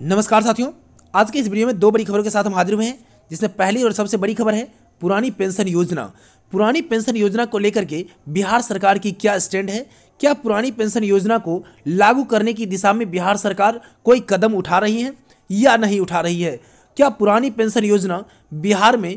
नमस्कार साथियों आज के इस वीडियो में दो बड़ी खबरों के साथ हम हाजिर हुए हैं जिसमें पहली और सबसे बड़ी खबर है पुरानी पेंशन योजना पुरानी पेंशन योजना को लेकर के बिहार सरकार की क्या स्टैंड है क्या पुरानी पेंशन योजना को लागू करने की दिशा में बिहार सरकार कोई कदम उठा रही है या नहीं उठा रही है क्या पुरानी पेंशन योजना बिहार में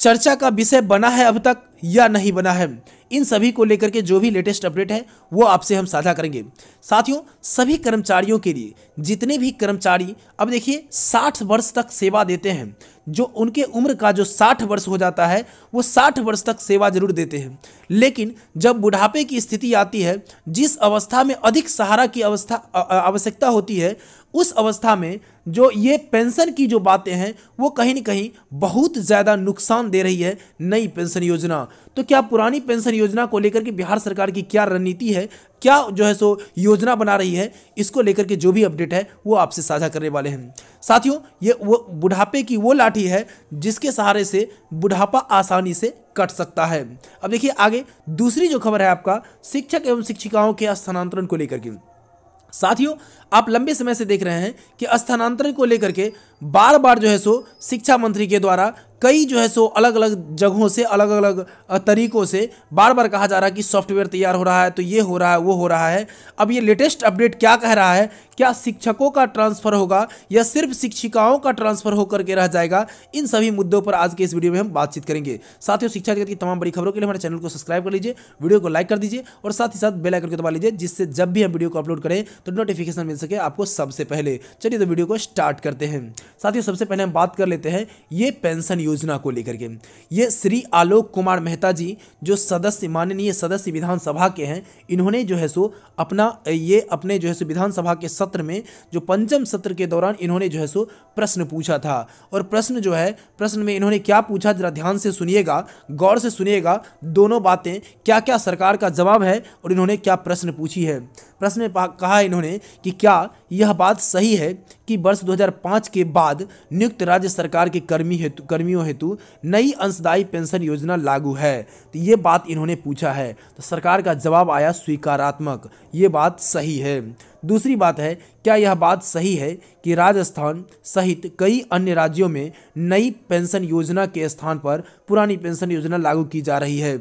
चर्चा का विषय बना है अब तक या नहीं बना है इन सभी को लेकर के जो भी लेटेस्ट अपडेट है वो आपसे हम साझा करेंगे साथियों सभी कर्मचारियों के लिए जितने भी कर्मचारी अब देखिए 60 वर्ष तक सेवा देते हैं जो उनके उम्र का जो 60 वर्ष हो जाता है वो 60 वर्ष तक सेवा जरूर देते हैं लेकिन जब बुढ़ापे की स्थिति आती है जिस अवस्था में अधिक सहारा की अवस्था आवश्यकता होती है उस अवस्था में जो ये पेंशन की जो बातें हैं वो कहीं ना कहीं बहुत ज़्यादा नुकसान दे रही है नई पेंशन योजना तो क्या पुरानी पेंशन योजना को लेकर के बिहार सरकार की क्या रणनीति है क्या जो है सो योजना बना रही है इसको लेकर के जो भी अपडेट है वो आपसे साझा करने वाले हैं साथियों ये वो बुढ़ापे की वो लाठी है जिसके सहारे से बुढ़ापा आसानी से कट सकता है अब देखिए आगे दूसरी जो खबर है आपका शिक्षक एवं शिक्षिकाओं के स्थानांतरण को लेकर के साथियों आप लंबे समय से देख रहे हैं कि स्थानांतरण को लेकर के बार बार जो है सो शिक्षा मंत्री के द्वारा कई जो है सो अलग अलग जगहों से अलग अलग तरीकों से बार बार कहा जा रहा है कि सॉफ्टवेयर तैयार हो रहा है तो ये हो रहा है वो हो रहा है अब ये लेटेस्ट अपडेट क्या कह रहा है क्या शिक्षकों का ट्रांसफ़र होगा या सिर्फ शिक्षिकाओं का ट्रांसफ़र होकर के रह जाएगा इन सभी मुद्दों पर आज के इस वीडियो में हम बातचीत करेंगे साथ ही शिक्षा जगत की तमाम बड़ी खबरों के लिए हमारे चैनल को सब्सक्राइब कर लीजिए वीडियो को लाइक कर दीजिए और साथ ही साथ बेलाइकन को दबा लीजिए जिससे जब भी हम वीडियो को अपलोड करें तो नोटिफिकेशन मिल सके आपको सबसे पहले चलिए तो वीडियो को स्टार्ट करते हैं साथियों सबसे पहले हम बात कर लेते हैं ये पेंशन योजना को लेकर के ये श्री आलोक कुमार मेहता जी जो सदस्य माननीय सदस्य विधानसभा के हैं इन्होंने जो है सो अपना ये अपने जो है सो विधानसभा के सत्र में जो पंचम सत्र के दौरान इन्होंने जो है सो प्रश्न पूछा था और प्रश्न जो है प्रश्न में इन्होंने क्या पूछा जरा ध्यान से सुनिएगा गौर से सुनिएगा दोनों बातें क्या क्या सरकार का जवाब है और इन्होंने क्या प्रश्न पूछी है प्रश्न में कहा इन्होंने कि क्या यह बात सही है कि वर्ष 2005 के बाद बाद नियुक्त राज्य सरकार के कर्मी हेतु कर्मियों हेतु नई अंशदायी पेंशन योजना लागू है तो ये बात इन्होंने पूछा है तो सरकार का जवाब आया स्वीकारात्मक ये बात सही है दूसरी बात है क्या यह बात सही है कि राजस्थान सहित कई अन्य राज्यों में नई पेंशन योजना के स्थान पर पुरानी पेंशन योजना लागू की जा रही है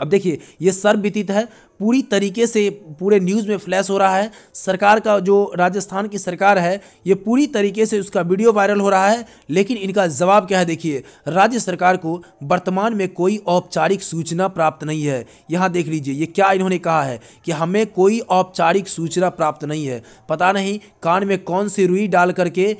अब देखिए ये सर्व व्यतीत है पूरी तरीके से पूरे न्यूज़ में फ्लैश हो रहा है सरकार का जो राजस्थान की सरकार है ये पूरी तरीके से उसका वीडियो वायरल हो रहा है लेकिन इनका जवाब क्या है देखिए राज्य सरकार को वर्तमान में कोई औपचारिक सूचना प्राप्त नहीं है यहाँ देख लीजिए ये क्या इन्होंने कहा है कि हमें कोई औपचारिक सूचना प्राप्त नहीं है पता नहीं कान में कौन सी रुई डाल करके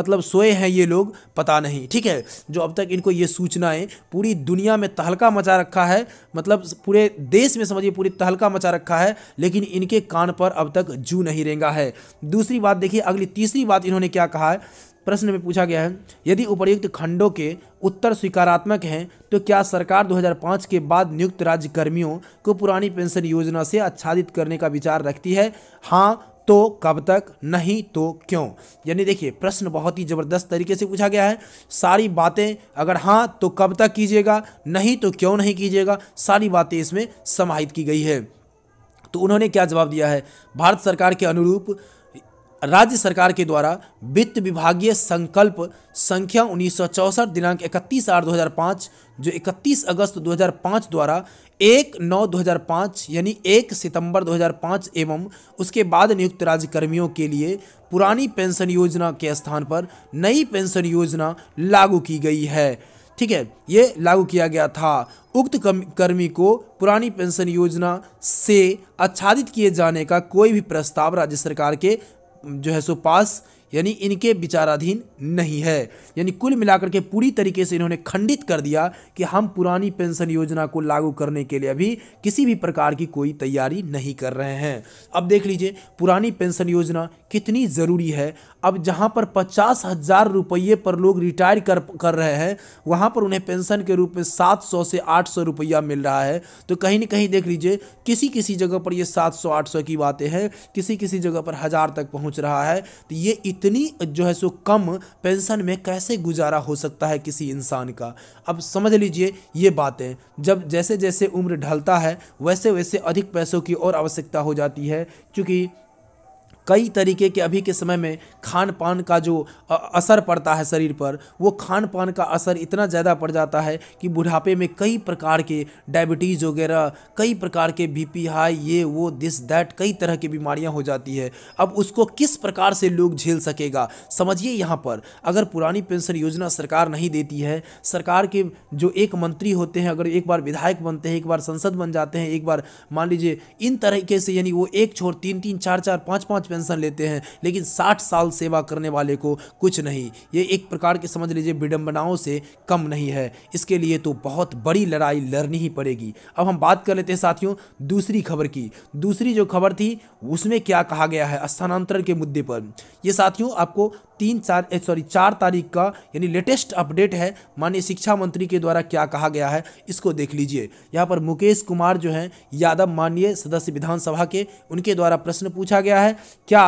मतलब सोए हैं ये लोग पता नहीं ठीक है जो अब तक इनको ये सूचनाएँ पूरी दुनिया में तहलका मचा रखा है मतलब पूरे देश में समझिए पूरी तहलका तो मचा रखा है लेकिन इनके कान पर अब तक जू नहीं रेंगा है दूसरी बात देखिए अगली तीसरी बात इन्होंने क्या कहा है प्रश्न में पूछा गया है यदि उपर्युक्त खंडों के उत्तर स्वीकारात्मक हैं तो क्या सरकार 2005 के बाद नियुक्त राज्य कर्मियों को पुरानी पेंशन योजना से आच्छादित करने का विचार रखती है हाँ तो कब तक नहीं तो क्यों यानी देखिए प्रश्न बहुत ही ज़बरदस्त तरीके से पूछा गया है सारी बातें अगर हाँ तो कब तक कीजिएगा नहीं तो क्यों नहीं कीजिएगा सारी बातें इसमें समाहित की गई है तो उन्होंने क्या जवाब दिया है भारत सरकार के अनुरूप राज्य सरकार के द्वारा वित्त विभागीय संकल्प संख्या उन्नीस दिनांक 31 आठ 2005 जो 31 अगस्त 2005 द्वारा 1 नौ 2005 यानी 1 सितंबर 2005 एवं उसके बाद नियुक्त राज्यकर्मियों के लिए पुरानी पेंशन योजना के स्थान पर नई पेंशन योजना लागू की गई है ठीक है ये लागू किया गया था उक्त कर्मी को पुरानी पेंशन योजना से आच्छादित किए जाने का कोई भी प्रस्ताव राज्य सरकार के जो है सो पास यानी इनके विचाराधीन नहीं है यानी कुल मिलाकर के पूरी तरीके से इन्होंने खंडित कर दिया कि हम पुरानी पेंशन योजना को लागू करने के लिए अभी किसी भी प्रकार की कोई तैयारी नहीं कर रहे हैं अब देख लीजिए पुरानी पेंशन योजना कितनी ज़रूरी है अब जहाँ पर पचास हज़ार रुपये पर लोग रिटायर कर कर रहे हैं वहाँ पर उन्हें पेंशन के रूप में सात सौ से आठ सौ रुपया मिल रहा है तो कहीं ना कहीं देख लीजिए किसी किसी जगह पर ये सात सौ आठ सौ की बातें हैं किसी किसी जगह पर हज़ार तक पहुँच रहा है तो ये इतनी जो है सो कम पेंशन में कैसे गुजारा हो सकता है किसी इंसान का अब समझ लीजिए ये बातें जब जैसे जैसे उम्र ढलता है वैसे वैसे अधिक पैसों की और आवश्यकता हो जाती है क्योंकि कई तरीके के अभी के समय में खान पान का जो असर पड़ता है शरीर पर वो खान पान का असर इतना ज़्यादा पड़ जाता है कि बुढ़ापे में कई प्रकार के डायबिटीज़ वगैरह कई प्रकार के बीपी हाई ये वो दिस दैट कई तरह की बीमारियां हो जाती है अब उसको किस प्रकार से लोग झेल सकेगा समझिए यहाँ पर अगर पुरानी पेंशन योजना सरकार नहीं देती है सरकार के जो एक मंत्री होते हैं अगर एक बार विधायक बनते हैं एक बार संसद बन जाते हैं एक बार मान लीजिए इन तरीके से यानी वो एक छोर तीन तीन चार चार पाँच पाँच पेंशन पेंशन लेते हैं लेकिन साठ साल सेवा करने वाले को कुछ नहीं ये एक प्रकार के समझ लीजिए विडम्बनाओं से कम नहीं है इसके लिए तो बहुत बड़ी लड़ाई लड़नी ही पड़ेगी अब हम बात कर लेते हैं साथियों दूसरी खबर की दूसरी जो खबर थी उसमें क्या कहा गया है स्थानांतरण के मुद्दे पर ये साथियों आपको तीन चार सॉरी चार तारीख का यानी लेटेस्ट अपडेट है माननीय शिक्षा मंत्री के द्वारा क्या कहा गया है इसको देख लीजिए यहाँ पर मुकेश कुमार जो हैं यादव माननीय सदस्य विधानसभा के उनके द्वारा प्रश्न पूछा गया है क्या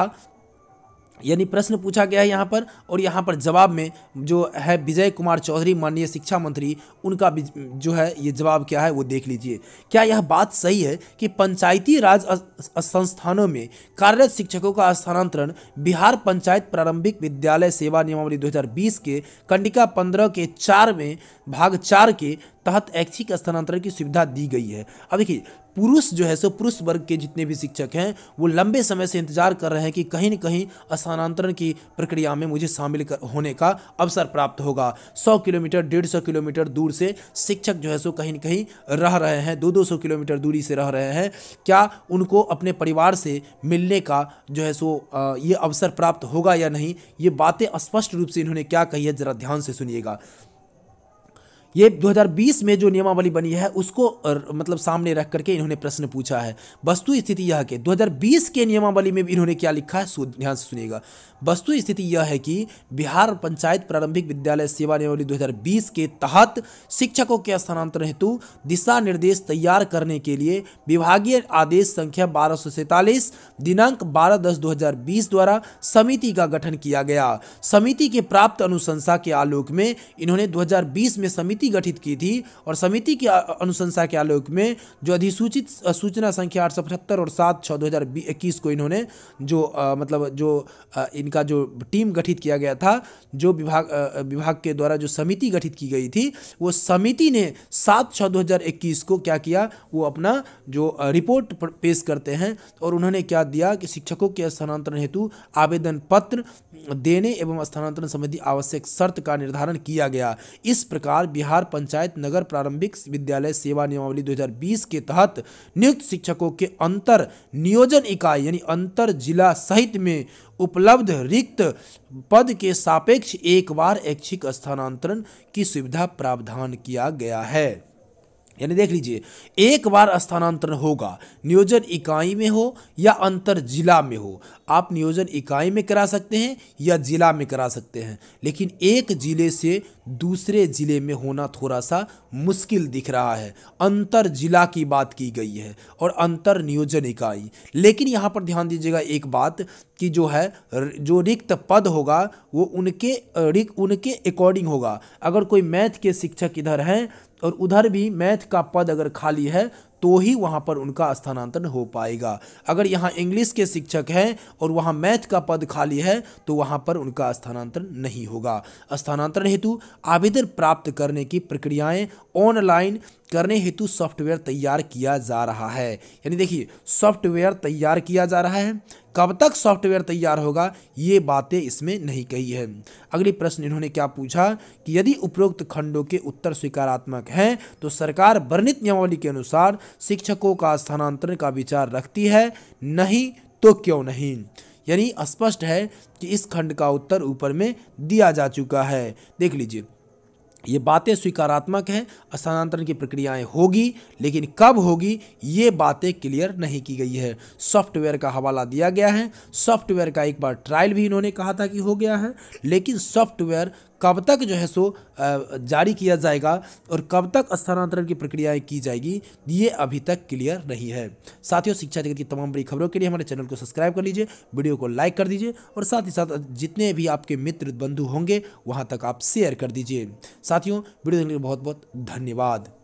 यानी प्रश्न पूछा गया है यहाँ पर और यहाँ पर जवाब में जो है विजय कुमार चौधरी माननीय शिक्षा मंत्री उनका जो है ये जवाब क्या है वो देख लीजिए क्या यह बात सही है कि पंचायती राज संस्थानों में कार्यरत शिक्षकों का स्थानांतरण बिहार पंचायत प्रारंभिक विद्यालय सेवा नियमावली 2020 के कंडिका 15 के चार में भाग चार के तहत ऐच्छिक स्थानांतरण की सुविधा दी गई है अब देखिए पुरुष जो है सो पुरुष वर्ग के जितने भी शिक्षक हैं वो लंबे समय से इंतजार कर रहे हैं कि कहीं न कहीं स्थानांतरण की प्रक्रिया में मुझे शामिल होने का अवसर प्राप्त होगा सौ किलोमीटर डेढ़ सौ किलोमीटर दूर से शिक्षक जो है सो कहीं न कहीं रह रहे हैं दो दो सौ किलोमीटर दूरी से रह रहे हैं क्या उनको अपने परिवार से मिलने का जो है सो ये अवसर प्राप्त होगा या नहीं ये बातें स्पष्ट रूप से इन्होंने क्या कही है ज़रा ध्यान से सुनिएगा ये 2020 में जो नियमावली बनी है उसको और, मतलब सामने रख करके इन्होंने प्रश्न पूछा है वस्तु स्थिति यह के 2020 के नियमावली में भी इन्होंने क्या लिखा है ध्यान से सुनिएगा वस्तु स्थिति यह है कि बिहार पंचायत प्रारंभिक विद्यालय सेवा नियमावली 2020 के तहत शिक्षकों के स्थानांतरण हेतु दिशा निर्देश तैयार करने के लिए विभागीय आदेश संख्या बारह दिनांक बारह दस दो द्वारा समिति का गठन किया गया समिति के प्राप्त अनुशंसा के आलोक में इन्होंने दो में समिति समिति गठित की थी और समिति की अनुशंसा के आलोक में जो अधिसूचित सूचना संख्या आठ और सात छः दो को इन्होंने जो आ, मतलब जो आ, इनका जो टीम गठित किया गया था जो विभाग आ, विभाग के द्वारा जो समिति गठित की गई थी वो समिति ने सात छः दो को क्या किया वो अपना जो रिपोर्ट पेश करते हैं और उन्होंने क्या दिया कि शिक्षकों के स्थानांतरण हेतु आवेदन पत्र देने एवं स्थानांतरण संबंधी आवश्यक शर्त का निर्धारण किया गया इस प्रकार बिहार बिहार पंचायत नगर प्रारंभिक विद्यालय सेवा नियमावली 2020 के तहत नियुक्त शिक्षकों के अंतर नियोजन इकाई यानी अंतर जिला सहित में उपलब्ध रिक्त पद के सापेक्ष एक बार ऐच्छिक स्थानांतरण की सुविधा प्रावधान किया गया है यानी देख लीजिए एक बार स्थानांतरण होगा नियोजन इकाई में हो या अंतर जिला में हो आप नियोजन इकाई में करा सकते हैं या जिला में करा सकते हैं लेकिन एक जिले से दूसरे जिले में होना थोड़ा सा मुश्किल दिख रहा है अंतर जिला की बात की गई है और अंतर नियोजन इकाई लेकिन यहाँ पर ध्यान दीजिएगा एक बात कि जो है जो रिक्त पद होगा वो उनके रिक उनके अकॉर्डिंग होगा अगर कोई मैथ के शिक्षक इधर हैं और उधर भी मैथ का पद अगर खाली है तो ही वहाँ पर उनका स्थानांतरण हो पाएगा अगर यहाँ इंग्लिश के शिक्षक हैं और वहाँ मैथ का पद खाली है तो वहाँ पर उनका स्थानांतरण नहीं होगा स्थानांतरण हेतु आवेदन प्राप्त करने की प्रक्रियाएं ऑनलाइन करने हेतु सॉफ्टवेयर तैयार किया जा रहा है यानी देखिए सॉफ्टवेयर तैयार किया जा रहा है कब तक सॉफ्टवेयर तैयार होगा ये बातें इसमें नहीं कही है अगली प्रश्न इन्होंने क्या पूछा कि यदि उपरोक्त खंडों के उत्तर स्वीकारात्मक हैं तो सरकार वर्णित नियमावली के अनुसार शिक्षकों का स्थानांतरण का विचार रखती है नहीं तो क्यों नहीं यानी स्पष्ट है कि इस खंड का उत्तर ऊपर में दिया जा चुका है देख लीजिए ये बातें स्वीकारात्मक हैं स्थानांतरण की प्रक्रियाएं होगी लेकिन कब होगी ये बातें क्लियर नहीं की गई है सॉफ्टवेयर का हवाला दिया गया है सॉफ्टवेयर का एक बार ट्रायल भी इन्होंने कहा था कि हो गया है लेकिन सॉफ्टवेयर कब तक जो है सो जारी किया जाएगा और कब तक स्थानांतरण की प्रक्रियाएँ की जाएगी ये अभी तक क्लियर नहीं है साथियों शिक्षा जगत की तमाम बड़ी खबरों के लिए हमारे चैनल को सब्सक्राइब कर लीजिए वीडियो को लाइक कर दीजिए और साथ ही साथ जितने भी आपके मित्र बंधु होंगे वहाँ तक आप शेयर कर दीजिए साथियों वीडियो देखने के लिए बहुत बहुत धन्यवाद